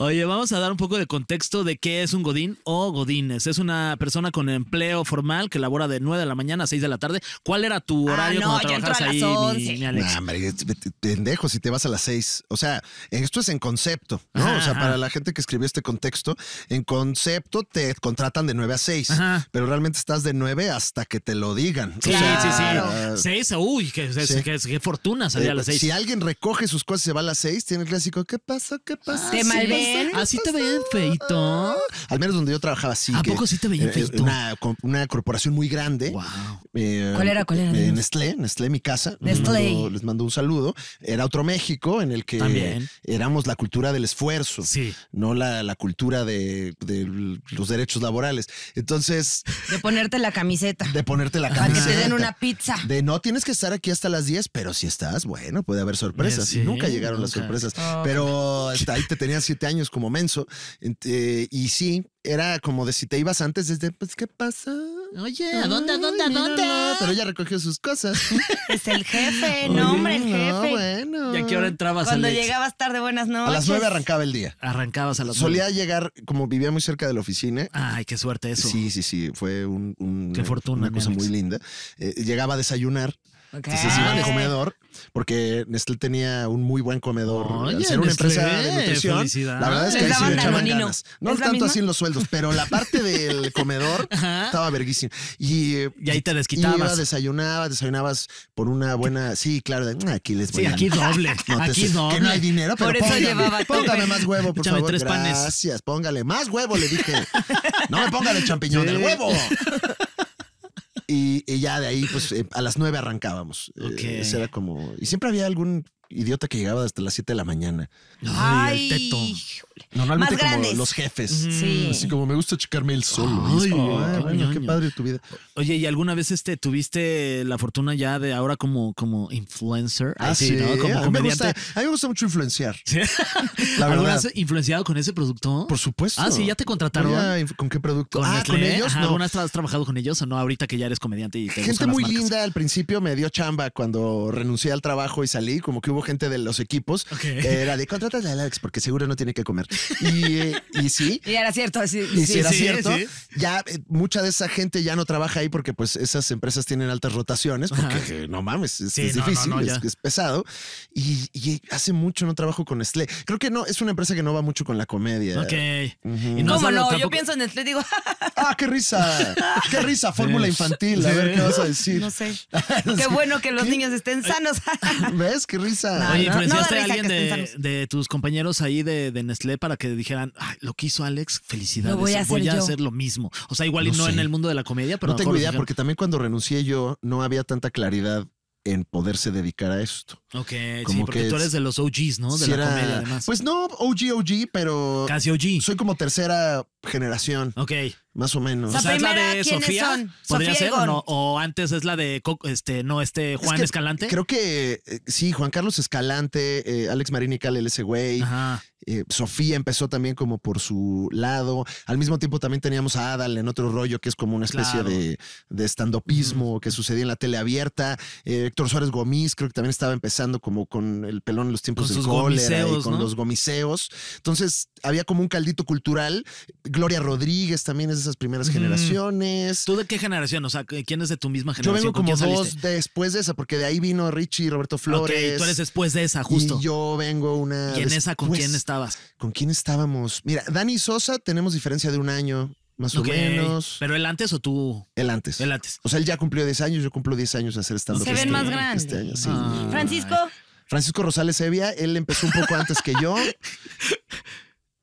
Oye, vamos a dar un poco de contexto de qué es un godín o godines. Es una persona con empleo formal que labora de 9 de la mañana a 6 de la tarde. ¿Cuál era tu ah, horario no, cuando trabajabas ahí, mi, Alex? Nah, pendejo, si te vas a las 6. O sea, esto es en concepto, ¿no? o sea, para la gente que escribió este contexto, en concepto te contratan de 9 a 6, pero realmente estás de 9 hasta que te lo digan. Sí, sí, sí. 6, uy, qué, fortuna salir a eh, las 6. Si alguien recoge sus cosas y se va a las 6, tiene el clásico, ¿qué pasa? ¿Qué pasa? te sí, ¿Así ¿Ah, ¿Ah, te ven, feito? Al menos donde yo trabajaba, sí. ¿A poco sí te veía eh, eh, feito? Una, corporación muy grande. Eh, ¿Cuál era? ¿Cuál era? Nestlé, Nestlé, mi casa. Nestlé. Les mando, un saludo. Era otro México en el que éramos la cultura del esfuerzo. No la, cultura de, los derechos laborales. Entonces. De ponerte la camiseta. De ponerte la camiseta. Para que te den una pizza. De no tienes que estar aquí hasta las 10, pero si estás, bueno, puede haber sorpresas. Pues nunca llegaron las sorpresas. Oh, pero hasta ahí te tenías siete años como menso. Eh, y sí, era como de si te ibas antes, desde, pues, ¿qué pasa? Oye, ¿a dónde, a dónde, a dónde? Pero ella recogió sus cosas. Es el jefe, no, hombre, el jefe. bueno. ¿Y a qué hora entrabas Cuando llegabas tarde, buenas noches. A las nueve arrancaba el día. Arrancabas a las nueve. Solía llegar, como vivía muy cerca de la oficina. Ay, qué suerte eso. Sí, sí, sí. Fue un, qué fortuna, una cosa muy linda. Eh, llegaba a desayunar. Okay. Entonces iba al comedor porque Nestlé tenía un muy buen comedor. Oye, ser una empresa de nutrición, la verdad es que ahí sí No tanto así en los sueldos, pero la parte del comedor estaba verguísima. Y, ahí te desquitabas. Iba, desayunabas, desayunabas por una buena. Sí, claro, mm, aquí les voy sí, a aquí doble. aquí doble. Que no hay dinero, pero por eso llevaba Póngame más huevo, por favor. Gracias, póngale más huevo, le dije. No me ponga el champiñón, del huevo. Y, ya de ahí, pues eh, a las nueve arrancábamos. Ok. Eh, era como. Y siempre había algún idiota que llegaba hasta las 7 de la mañana. Ay, el teto. Normalmente como los jefes. Sí. Así como me gusta checarme el sol Ay, qué, padre tu vida. Oye, ¿y alguna vez este tuviste la fortuna ya de ahora como, como influencer? Ah, sí, Como comediante. a mí me gusta mucho influenciar. La verdad. has influenciado con ese producto? Por supuesto. Ah, sí, ya te contrataron. ¿Con qué producto? ¿Con ah, con ellos. ¿Alguna vez has trabajado con ellos o no? Ahorita que ya eres comediante y Gente muy linda al principio me dio chamba cuando renuncié al trabajo y salí, como que hubo gente de los equipos que era de contratas a Alex porque seguro no tiene que comer. Y, eh, y sí. Y era cierto. y sí, era cierto. Ya eh, mucha de esa gente ya no trabaja ahí porque pues esas empresas tienen altas rotaciones porque no mames, es, difícil, es, pesado. Y, hace mucho no trabajo con Nestlé. Creo que no, es una empresa que no va mucho con la comedia. Ok. no? Yo pienso en Nestlé digo... ¡Ah, qué risa! ¡Qué risa! Fórmula infantil. A ver qué vas a decir. No sé. qué bueno que los niños estén sanos. ¿Ves? ¡Qué risa! Oye, ¿influenciaste a alguien de, tus compañeros ahí de, Nestlé para que dijeran, lo que hizo Alex, felicidades, voy a, hacer, lo mismo? O sea, igual y no en el mundo de la comedia, pero... No tengo idea, porque también cuando renuncié yo no había tanta claridad en poderse dedicar a esto. Ok, como sí, porque tú eres de los OGs, ¿no? De la comedia, además. Pues no OG, OG, pero. Casi OG. Soy como tercera generación. Ok más o menos. es la de Sofía. ser o antes es la de este, no, este Juan Escalante. Creo que eh, sí, Juan Carlos Escalante, eh, Alex Marín y Cal, ese güey. Eh, Sofía empezó también como por su lado. Al mismo tiempo también teníamos a Adal en otro rollo que es como una especie de, de estandopismo que sucedía en la tele abierta. Héctor Suárez Gomis creo que también estaba empezando como con el pelón en los tiempos del cólera y con los gomiseos. Entonces había como un caldito cultural. Gloria Rodríguez también es primeras generaciones. ¿Tú de qué generación? O sea, ¿quién es de tu misma generación? Yo vengo como dos después de esa, porque de ahí vino Richie, y Roberto Flores. Ok, tú eres después de esa, justo. Y yo vengo una. ¿Y esa con quién estabas? ¿Con quién estábamos? Mira, Dani Sosa tenemos diferencia de un año más o menos. ¿Pero el antes o tú? El antes. El antes. O sea, él ya cumplió 10 años, yo cumplo 10 años de hacer stand Se este ven más este grandes. Ah. Francisco. Francisco Rosales Evia, él empezó un poco antes que yo.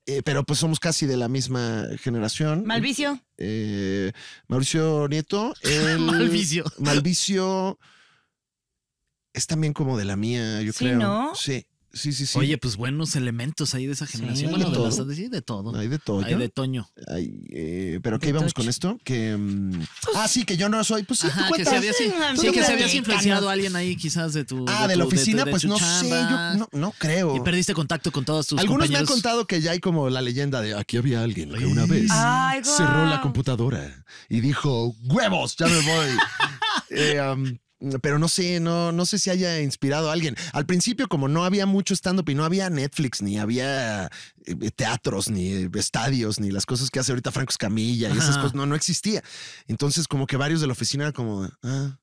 Eh, pero pues somos casi de la misma generación. Malvicio. Eh, Mauricio Nieto. Malvicio. Malvicio es también como de la mía, yo ¿Sí, creo. ¿no? Sí. Sí, sí, sí. Oye, pues buenos elementos ahí de esa generación. de, de todo. Hay de Toño. Hay de Toño. Eh, pero ¿qué íbamos con esto? Que. Mm, pues ah, sí, que yo no soy. Pues sí, ajá, que se había, sí, que se habías influenciado a alguien ahí, quizás de tu. Ah, de, la oficina, pues no sé. Yo no, no, creo. Y perdiste contacto con todos tus. Algunos me han contado que ya hay como la leyenda de aquí había alguien que una vez cerró la computadora y dijo: ¡Huevos! Ya me voy. eh, pero no sé, no, no sé si haya inspirado a alguien. Al principio, como no había mucho stand-up y no había Netflix, ni había eh, teatros, ni estadios, ni las cosas que hace ahorita Franco Escamilla y esas cosas, no, no existía. Entonces, como que varios de la oficina, como, ah,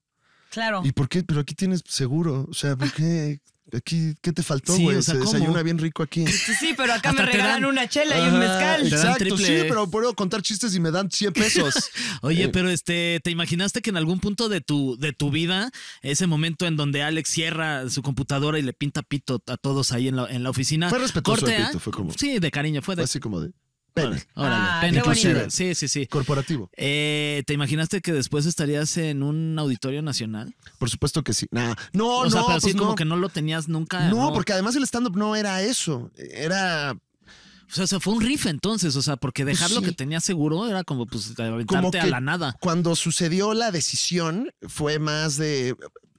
Claro. ¿Y por qué? Pero aquí tienes seguro. O sea, ¿por qué? Aquí, ¿qué te faltó, güey? se desayuna bien rico aquí. Sí, pero acá me regalan una chela y un mezcal. Exacto, sí, pero puedo contar chistes y me dan 100 pesos. Oye, eh. pero este, ¿te imaginaste que en algún punto de tu, de tu vida, ese momento en donde Alex cierra su computadora y le pinta pito a todos ahí en la, en la oficina? Fue respetuoso corte, pito, fue como. Sí, de cariño, fue Así como de. Pene. Órale, ah, Sí, sí, sí. Corporativo. Eh, ¿Te imaginaste que después estarías en un auditorio nacional? Por supuesto que sí. No, No, o no. Sea, pero pues como que no lo tenías nunca. No, porque además el stand-up no era eso. Era. O sea, fue un riff entonces, o sea, porque pues dejar lo que tenía seguro era como pues aventarte a la nada. Cuando sucedió la decisión fue más de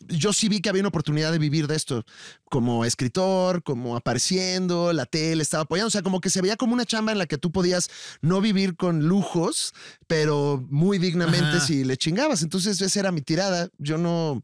yo sí vi que había una oportunidad de vivir de esto, como escritor, como apareciendo, la tele estaba apoyando, o sea, como que se veía como una chamba en la que tú podías no vivir con lujos, pero muy dignamente si le chingabas. Entonces esa era mi tirada. Yo no,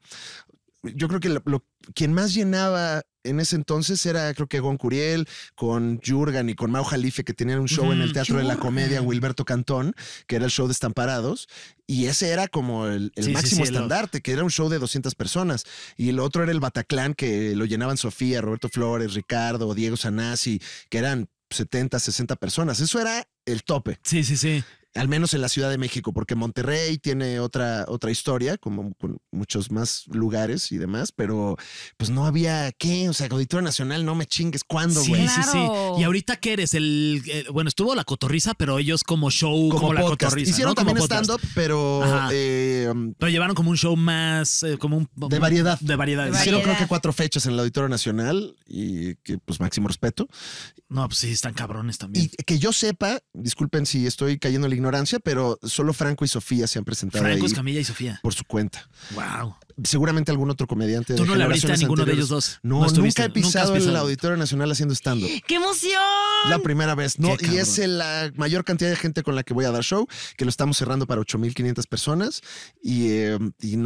yo creo que lo, quien más llenaba en ese entonces era, creo que Gon Curiel, con Jurgen y con Mau Jalife, que tenían un show en el Teatro de la Comedia, Wilberto Cantón, que era el show de Estamparados. Y ese era como el, máximo estandarte, que era un show de 200 personas. Y el otro era el Bataclan, que lo llenaban Sofía, Roberto Flores, Ricardo, Diego Sanasi, que eran 70, 60 personas. Eso era el tope. Sí, sí, sí al menos en la Ciudad de México, porque Monterrey tiene otra, otra historia, como con muchos más lugares y demás, pero pues no había qué, o sea, Auditorio Nacional, no me chingues, ¿cuándo, güey? Sí, sí, sí. ¿Y ahorita qué eres? El, eh, bueno, estuvo la cotorriza, pero ellos como show, como, la cotorriza. Hicieron también stand-up, pero. Eh, um, pero llevaron como un show más, eh, como un. De variedad. De variedad. Hicieron creo que cuatro fechas en el Auditorio Nacional y que, pues, máximo respeto. No, pues sí, están cabrones también. Y que yo sepa, disculpen si estoy cayendo en ignorancia, pero solo Franco y Sofía se han presentado. Franco, y Sofía. Por su cuenta. Wow seguramente algún otro comediante. Tú no le abriste a ninguno de ellos dos. No, nunca he pisado, en la Auditorio Nacional haciendo estando. ¡Qué emoción! La primera vez, ¿no? y es la mayor cantidad de gente con la que voy a dar show, que lo estamos cerrando para 8.500 personas y, eh, pues,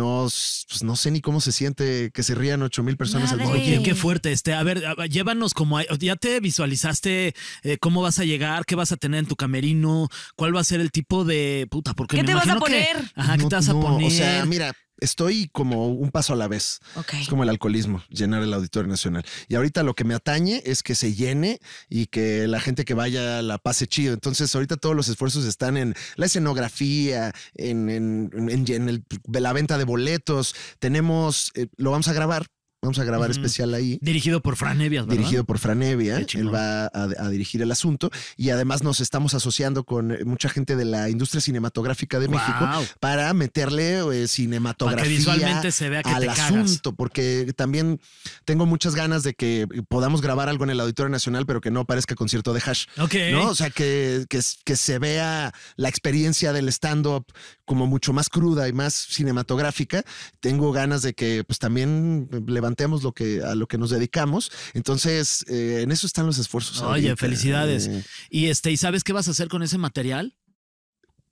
no, sé ni cómo se siente que se rían 8.000 personas Qué fuerte, este. A ver, llévanos como, ya te visualizaste eh, cómo vas a llegar, qué vas a tener en tu camerino, cuál va a ser el tipo de puta, porque ¿Qué te vas a poner? ajá, ¿qué te vas a poner? O sea, mira, estoy como un paso a la vez. Es como el alcoholismo, llenar el Auditorio Nacional. Y ahorita lo que me atañe es que se llene y que la gente que vaya la pase chido. Entonces, ahorita todos los esfuerzos están en la escenografía, en, en, en, la venta de boletos. Tenemos, eh, lo vamos a grabar Vamos a grabar especial ahí. Dirigido por Fran Dirigido por Fran Evia. Él va a, dirigir el asunto. Y además nos estamos asociando con eh, mucha gente de la industria cinematográfica de México para meterle eh, cinematografía para que visualmente se vea que al asunto. Porque también tengo muchas ganas de que podamos grabar algo en el Auditorio Nacional, pero que no parezca concierto de hash. Ok. ¿no? O sea, que, que se vea la experiencia del stand-up como mucho más cruda y más cinematográfica, tengo ganas de que pues también levantemos lo que a lo que nos dedicamos. Entonces, eh, en eso están los esfuerzos. Oye, felicidades. Eh, y este, ¿y sabes qué vas a hacer con ese material?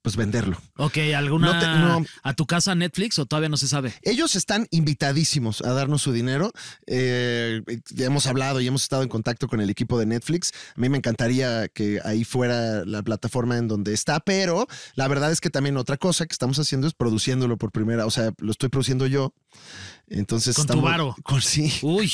pues venderlo. Ok, ¿alguna a tu casa Netflix o todavía no se sabe? Ellos están invitadísimos a darnos su dinero. ya eh, hemos hablado y hemos estado en contacto con el equipo de Netflix. A mí me encantaría que ahí fuera la plataforma en donde está, pero la verdad es que también otra cosa que estamos haciendo es produciéndolo por primera, o sea, lo estoy produciendo yo. Entonces con tu varo. Con, sí. Uy,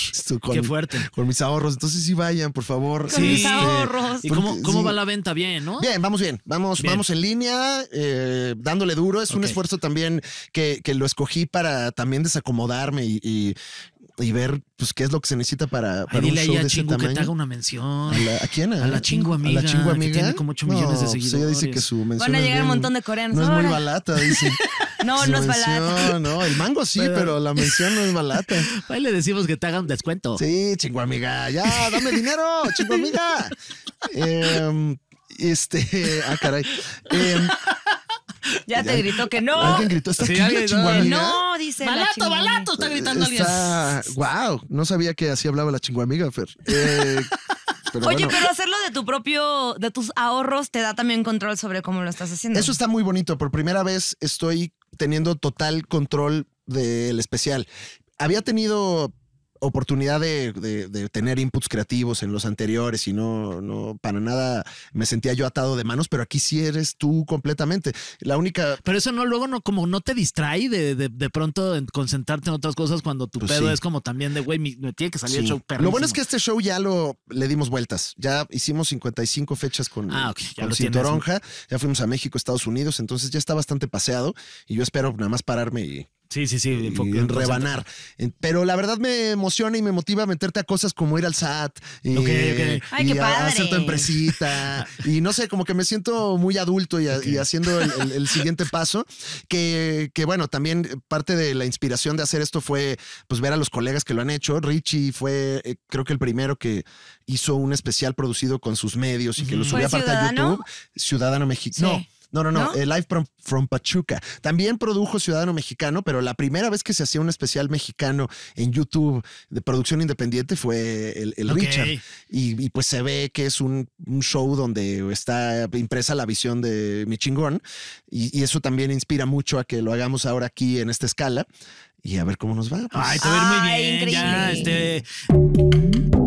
qué fuerte. Con mis ahorros. Entonces sí vayan, por favor. Con sí. mis este, ahorros. ¿Y cómo, cómo va la venta? Bien, ¿no? Bien, vamos bien. Vamos, vamos en línea, eh, dándole duro. Es un esfuerzo también que, que, lo escogí para también desacomodarme y, y ver pues qué es lo que se necesita para, para dile un show a de chingu que te haga una mención. ¿A, la, quién? A, la chingua amiga. A la chingua amiga. Que tiene como 8 millones de seguidores. ella dice que su mención Van a llegar un montón de coreanos. No es muy balata dice. No, no es balata. No, el mango sí, pero, la mención no es balata. Ahí le decimos que te haga un descuento. Sí, chingua amiga, ya, dame dinero, chingua amiga. Em, este, ah, caray. Em, ya te gritó que no. ¿Quién gritó, está sí, No, dice. Balato, balato, está gritando está, alguien. Wow, no sabía que así hablaba la amiga, Fer. Eh, Oye, pero hacerlo de tu propio, de tus ahorros, te da también control sobre cómo lo estás haciendo. Eso está muy bonito. Por primera vez estoy teniendo total control del especial. Había tenido oportunidad de, tener inputs creativos en los anteriores y no, no, para nada me sentía yo atado de manos, pero aquí sí eres tú completamente. La única. Pero eso no, luego no, como no te distrae de, de, de pronto concentrarte en otras cosas cuando tu pues pedo es como también de güey, me, tiene que salir el show Lo bueno es que este show ya lo le dimos vueltas. Ya hicimos 55 fechas con, ah, con Cintoronja. Ya fuimos a México, Estados Unidos, entonces ya está bastante paseado y yo espero nada más pararme y Sí, sí, sí. rebanar. Pero la verdad me emociona y me motiva a meterte a cosas como ir al SAT. Y, hacer tu empresita. y no sé, como que me siento muy adulto y, haciendo el, siguiente paso. Que, que, bueno, también parte de la inspiración de hacer esto fue pues ver a los colegas que lo han hecho. Richie fue, eh, creo que el primero que hizo un especial producido con sus medios y que lo subió aparte a YouTube. Ciudadano Mexicano. No, no, no, El eh, Live from, Pachuca. También produjo Ciudadano Mexicano, pero la primera vez que se hacía un especial mexicano en YouTube de producción independiente fue el, Richard. Y, pues se ve que es un, show donde está impresa la visión de mi chingón. Y, eso también inspira mucho a que lo hagamos ahora aquí en esta escala y a ver cómo nos va. Pues. Ay, te muy bien. ya, este...